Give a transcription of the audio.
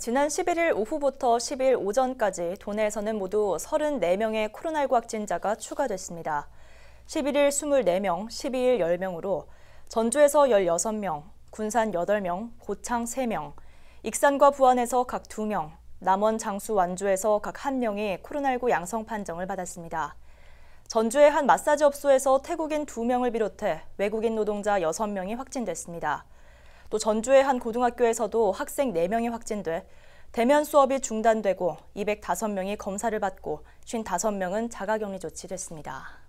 지난 11일 오후부터 10일 오전까지 도내에서는 모두 34명의 코로나19 확진자가 추가됐습니다. 11일 24명, 12일 10명으로 전주에서 16명, 군산 8명, 고창 3명, 익산과 부안에서 각 2명, 남원 장수 완주에서 각 1명이 코로나19 양성 판정을 받았습니다. 전주의 한 마사지 업소에서 태국인 2명을 비롯해 외국인 노동자 6명이 확진됐습니다. 또 전주의 한 고등학교에서도 학생 4명이 확진돼 대면 수업이 중단되고 205명이 검사를 받고 55명은 자가격리 조치를했습니다